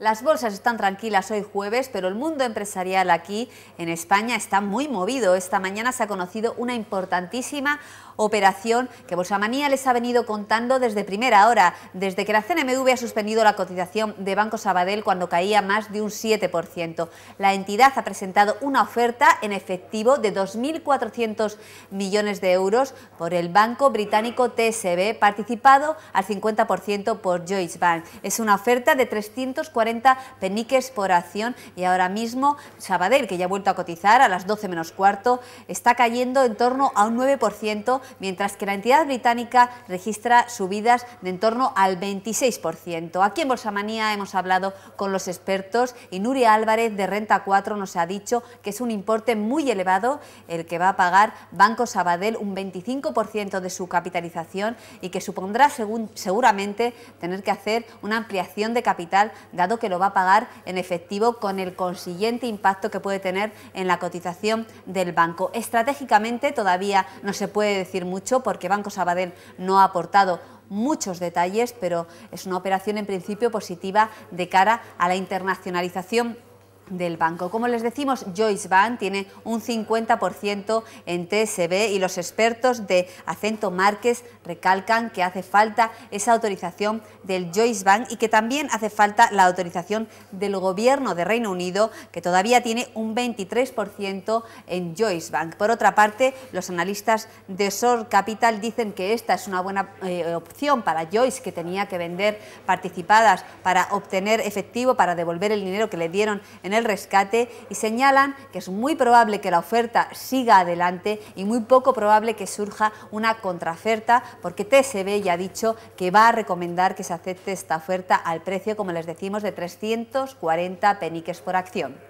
Las bolsas están tranquilas hoy jueves, pero el mundo empresarial aquí en España está muy movido. Esta mañana se ha conocido una importantísima operación que Bolsa Manía les ha venido contando desde primera hora, desde que la CNMV ha suspendido la cotización de Banco Sabadell cuando caía más de un 7%. La entidad ha presentado una oferta en efectivo de 2.400 millones de euros por el banco británico TSB, participado al 50% por Joyce Bank. Es una oferta de 340 peniques por acción y ahora mismo Sabadell, que ya ha vuelto a cotizar a las 12 menos cuarto, está cayendo en torno a un 9%, mientras que la entidad británica registra subidas de en torno al 26%. Aquí en bolsa manía hemos hablado con los expertos y Nuria Álvarez de Renta 4 nos ha dicho que es un importe muy elevado el que va a pagar Banco Sabadell un 25% de su capitalización y que supondrá según, seguramente tener que hacer una ampliación de capital dado que lo va a pagar en efectivo con el consiguiente impacto que puede tener en la cotización del banco. Estratégicamente todavía no se puede decir mucho porque Banco Sabadell no ha aportado muchos detalles, pero es una operación en principio positiva de cara a la internacionalización del banco. Como les decimos, Joyce Bank tiene un 50% en TSB y los expertos de Acento Márquez recalcan que hace falta esa autorización del Joyce Bank y que también hace falta la autorización del gobierno de Reino Unido, que todavía tiene un 23% en Joyce Bank. Por otra parte, los analistas de Sor Capital dicen que esta es una buena eh, opción para Joyce, que tenía que vender participadas para obtener efectivo, para devolver el dinero que le dieron en el el rescate y señalan que es muy probable que la oferta siga adelante y muy poco probable que surja una contraoferta porque TSB ya ha dicho que va a recomendar que se acepte esta oferta al precio, como les decimos, de 340 peniques por acción.